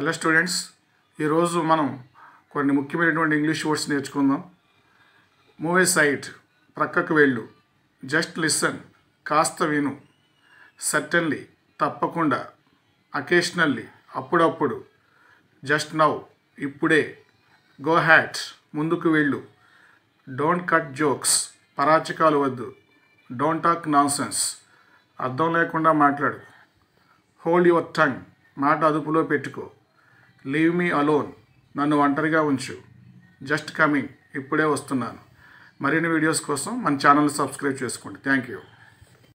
hello students ఈరోజు మనం కొన్ని ముఖ్యమైనటువంటి ఇంగ్లీష్ వర్డ్స్ నేర్చుకుందాం మూవీ సైట్ ప్రక్కకు వెళ్ళు జస్ట్ లిసన్ కాస్త విను సర్టన్లీ తప్పకుండా అకేషనల్లీ అప్పుడప్పుడు జస్ట్ నౌ ఇప్పుడే గో హ్యాట్ ముందుకు వెళ్ళు డోంట్ కట్ జోక్స్ పరాచకాలు వద్దు డోంట్ టాక్ నాన్సెన్స్ అర్థం లేకుండా మాట్లాడు హోల్డ్ యువర్ టంగ్ మాట అదుపులో పెట్టుకో లీవ్ మీ అలోన్ నన్ను ఒంటరిగా ఉంచు జస్ట్ కమింగ్ ఇప్పుడే వస్తున్నాను మరిన్ని వీడియోస్ కోసం మన ఛానల్ని సబ్స్క్రైబ్ చేసుకోండి థ్యాంక్ యూ